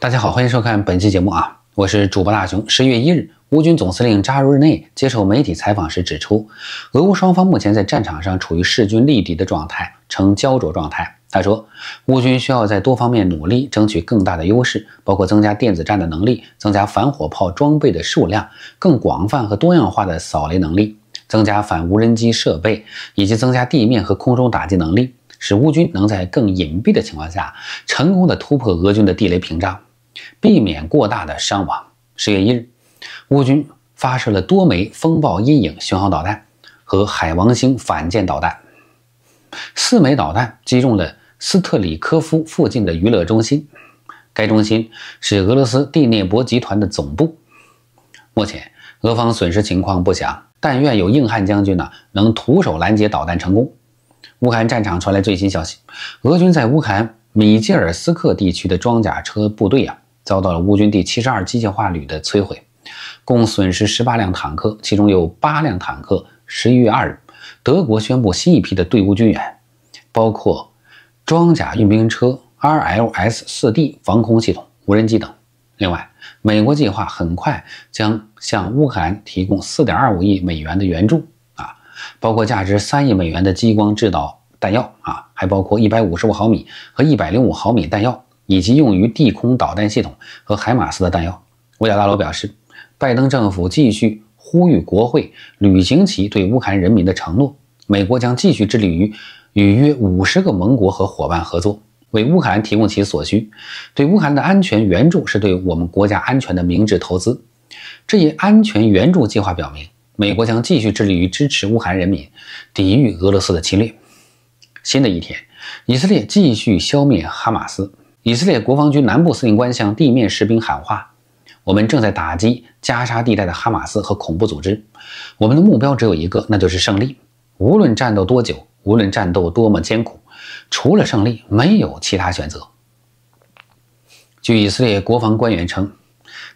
大家好，欢迎收看本期节目啊！我是主播大熊。十月一日，乌军总司令扎卢日内接受媒体采访时指出，俄乌双方目前在战场上处于势均力敌的状态，呈焦灼状态。他说，乌军需要在多方面努力，争取更大的优势，包括增加电子战的能力，增加反火炮装备的数量，更广泛和多样化的扫雷能力，增加反无人机设备，以及增加地面和空中打击能力，使乌军能在更隐蔽的情况下成功的突破俄军的地雷屏障。避免过大的伤亡。十月一日，乌军发射了多枚“风暴阴影”巡航导弹和“海王星”反舰导弹，四枚导弹击中了斯特里科夫附近的娱乐中心，该中心是俄罗斯第聂伯集团的总部。目前，俄方损失情况不详，但愿有硬汉将军呢能徒手拦截导弹成功。乌克兰战场传来最新消息，俄军在乌克兰。米基尔斯克地区的装甲车部队啊，遭到了乌军第七十二机械化旅的摧毁，共损失十八辆坦克，其中有八辆坦克。十一月二日，德国宣布新一批的对乌军援，包括装甲运兵车、RLS 四 D 防空系统、无人机等。另外，美国计划很快将向乌克兰提供四点二五亿美元的援助啊，包括价值三亿美元的激光制导。弹药啊，还包括一百五十五毫米和一百零五毫米弹药，以及用于地空导弹系统和海马斯的弹药。五角大楼表示，拜登政府继续呼吁国会履行其对乌克兰人民的承诺。美国将继续致力于与约五十个盟国和伙伴合作，为乌克兰提供其所需。对乌克兰的安全援助是对我们国家安全的明智投资。这一安全援助计划表明，美国将继续致力于支持乌克兰人民抵御俄罗斯的侵略。新的一天，以色列继续消灭哈马斯。以色列国防军南部司令官向地面士兵喊话：“我们正在打击加沙地带的哈马斯和恐怖组织。我们的目标只有一个，那就是胜利。无论战斗多久，无论战斗多么艰苦，除了胜利，没有其他选择。”据以色列国防官员称，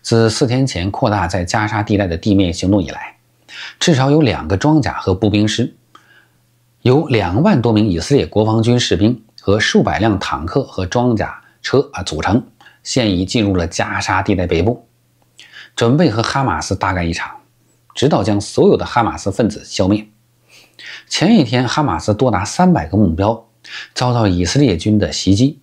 自四天前扩大在加沙地带的地面行动以来，至少有两个装甲和步兵师。由两万多名以色列国防军士兵和数百辆坦克和装甲车啊组成，现已进入了加沙地带北部，准备和哈马斯大干一场，直到将所有的哈马斯分子消灭。前一天，哈马斯多达三百个目标遭到以色列军的袭击，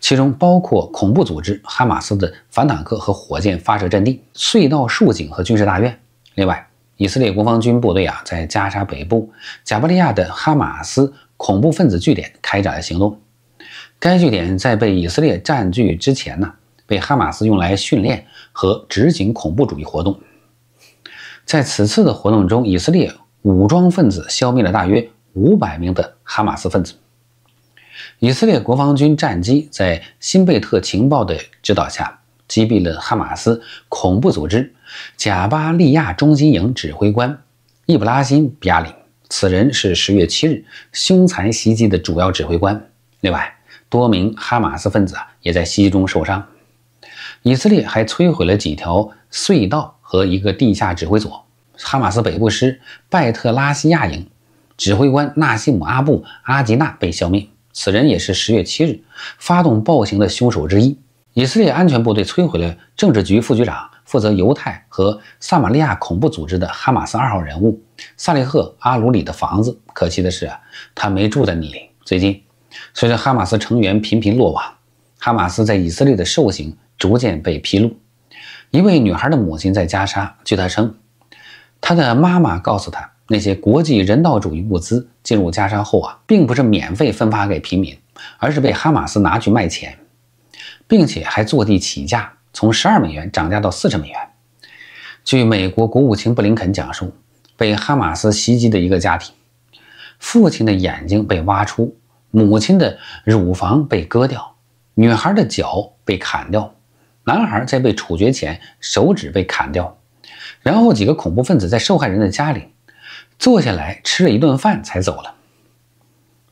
其中包括恐怖组织哈马斯的反坦克和火箭发射阵地、隧道、竖井和军事大院。另外，以色列国防军部队啊，在加沙北部贾巴利亚的哈马斯恐怖分子据点开展了行动。该据点在被以色列占据之前呢，被哈马斯用来训练和执行恐怖主义活动。在此次的活动中，以色列武装分子消灭了大约五百名的哈马斯分子。以色列国防军战机在新贝特情报的指导下，击毙了哈马斯恐怖组织。贾巴利亚中心营指挥官伊布拉欣·比亚里，此人是十月七日凶残袭击的主要指挥官。另外，多名哈马斯分子也在袭击中受伤。以色列还摧毁了几条隧道和一个地下指挥所。哈马斯北部师拜特拉西亚营指挥官纳西姆·阿布·阿吉纳被消灭，此人也是十月七日发动暴行的凶手之一。以色列安全部队摧毁了政治局副局长。负责犹太和撒玛利亚恐怖组织的哈马斯二号人物萨利赫·阿鲁里的房子，可惜的是，他没住在那里。最近，随着哈马斯成员频频落网，哈马斯在以色列的兽行逐渐被披露。一位女孩的母亲在加沙，据她称，她的妈妈告诉她，那些国际人道主义物资进入加沙后啊，并不是免费分发给平民，而是被哈马斯拿去卖钱，并且还坐地起价。从十二美元涨价到四十美元。据美国国务卿布林肯讲述，被哈马斯袭击的一个家庭，父亲的眼睛被挖出，母亲的乳房被割掉，女孩的脚被砍掉，男孩在被处决前手指被砍掉。然后几个恐怖分子在受害人的家里坐下来吃了一顿饭才走了。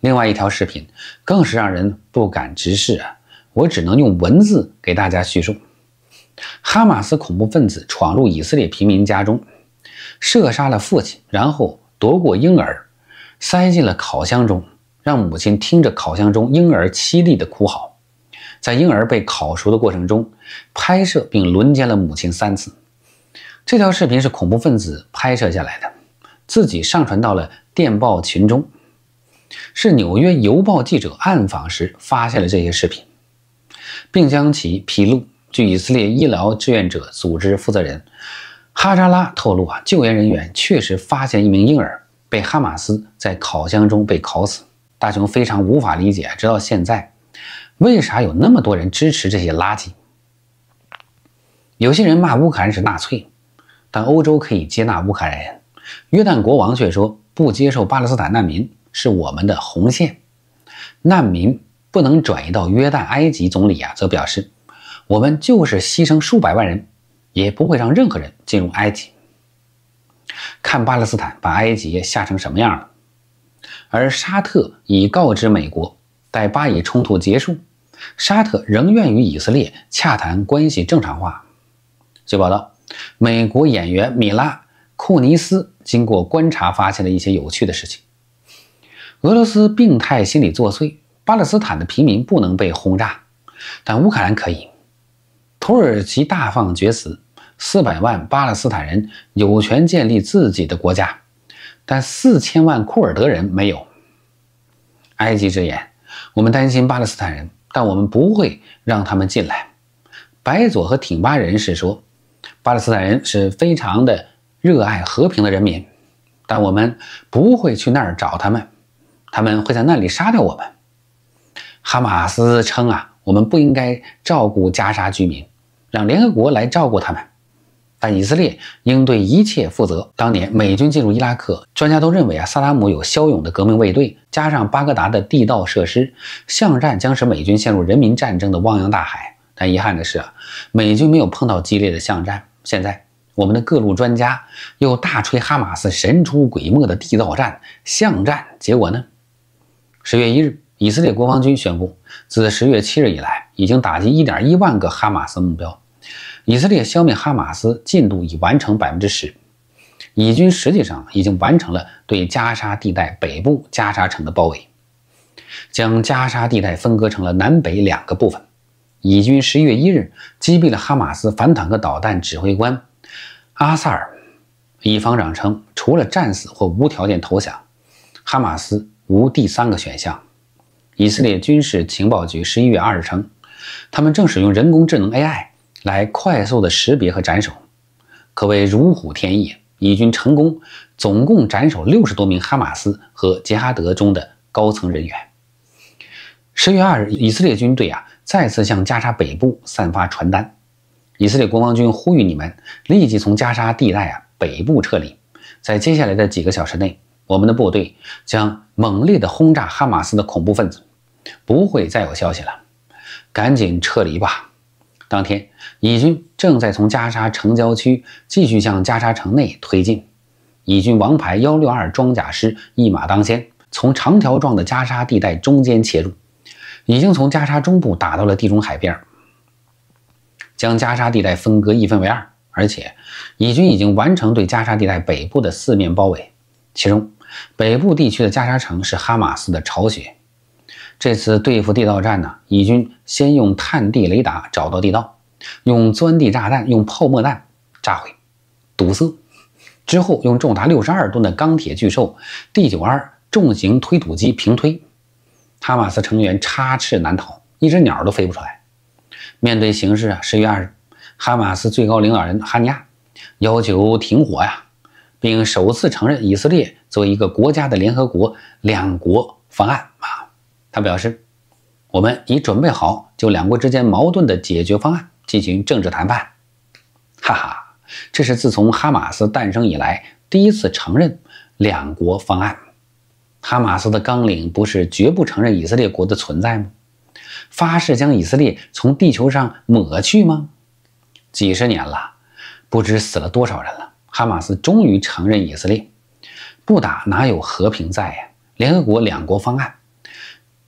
另外一条视频更是让人不敢直视啊！我只能用文字给大家叙述。哈马斯恐怖分子闯入以色列平民家中，射杀了父亲，然后夺过婴儿，塞进了烤箱中，让母亲听着烤箱中婴儿凄厉的哭嚎。在婴儿被烤熟的过程中，拍摄并轮奸了母亲三次。这条视频是恐怖分子拍摄下来的，自己上传到了电报群中。是纽约邮报记者暗访时发现了这些视频，并将其披露。据以色列医疗志愿者组织负责人哈扎拉透露，啊，救援人员确实发现一名婴儿被哈马斯在烤箱中被烤死。大雄非常无法理解，直到现在，为啥有那么多人支持这些垃圾？有些人骂乌克兰是纳粹，但欧洲可以接纳乌克兰人。约旦国王却说不接受巴勒斯坦难民是我们的红线，难民不能转移到约旦。埃及总理啊，则表示。我们就是牺牲数百万人，也不会让任何人进入埃及。看巴勒斯坦把埃及吓成什么样了，而沙特已告知美国，待巴以冲突结束，沙特仍愿与以色列洽谈关系正常化。据报道，美国演员米拉·库尼斯经过观察发现了一些有趣的事情。俄罗斯病态心理作祟，巴勒斯坦的平民不能被轰炸，但乌克兰可以。土耳其大放厥词，四百万巴勒斯坦人有权建立自己的国家，但四千万库尔德人没有。埃及直言：“我们担心巴勒斯坦人，但我们不会让他们进来。”白左和挺巴人士说：“巴勒斯坦人是非常的热爱和平的人民，但我们不会去那儿找他们，他们会在那里杀掉我们。”哈马斯称：“啊，我们不应该照顾加沙居民。”让联合国来照顾他们，但以色列应对一切负责。当年美军进入伊拉克，专家都认为啊，萨达姆有骁勇的革命卫队，加上巴格达的地道设施，巷战将使美军陷入人民战争的汪洋大海。但遗憾的是啊，美军没有碰到激烈的巷战。现在我们的各路专家又大吹哈马斯神出鬼没的地道战、巷战，结果呢？十月一日，以色列国防军宣布，自十月七日以来，已经打击一点一万个哈马斯目标。以色列消灭哈马斯进度已完成百分之十，以军实际上已经完成了对加沙地带北部加沙城的包围，将加沙地带分割成了南北两个部分。以军十一月一日击毙了哈马斯反坦克导弹指挥官阿萨尔。以方长称，除了战死或无条件投降，哈马斯无第三个选项。以色列军事情报局十一月二日称，他们正使用人工智能 AI。来快速的识别和斩首，可谓如虎添翼。以军成功总共斩首六十多名哈马斯和杰哈德中的高层人员。十月二日，以色列军队啊再次向加沙北部散发传单，以色列国防军呼吁你们立即从加沙地带啊北部撤离。在接下来的几个小时内，我们的部队将猛烈的轰炸哈马斯的恐怖分子，不会再有消息了，赶紧撤离吧。当天，以军正在从加沙城郊区继续向加沙城内推进。以军王牌幺六二装甲师一马当先，从长条状的加沙地带中间切入，已经从加沙中部打到了地中海边将加沙地带分割一分为二。而且，以军已经完成对加沙地带北部的四面包围，其中北部地区的加沙城是哈马斯的巢穴。这次对付地道战呢，以军先用探地雷达找到地道，用钻地炸弹、用泡沫弹炸毁、堵塞，之后用重达六十二吨的钢铁巨兽 D92 重型推土机平推，哈马斯成员插翅难逃，一只鸟都飞不出来。面对形势啊，十月二日，哈马斯最高领导人哈尼亚要求停火呀，并首次承认以色列作为一个国家的联合国两国方案啊。他表示：“我们已准备好就两国之间矛盾的解决方案进行政治谈判。”哈哈，这是自从哈马斯诞生以来第一次承认两国方案。哈马斯的纲领不是绝不承认以色列国的存在吗？发誓将以色列从地球上抹去吗？几十年了，不知死了多少人了。哈马斯终于承认以色列，不打哪有和平在呀？联合国两国方案。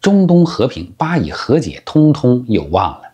中东和平、巴以和解，通通有望了。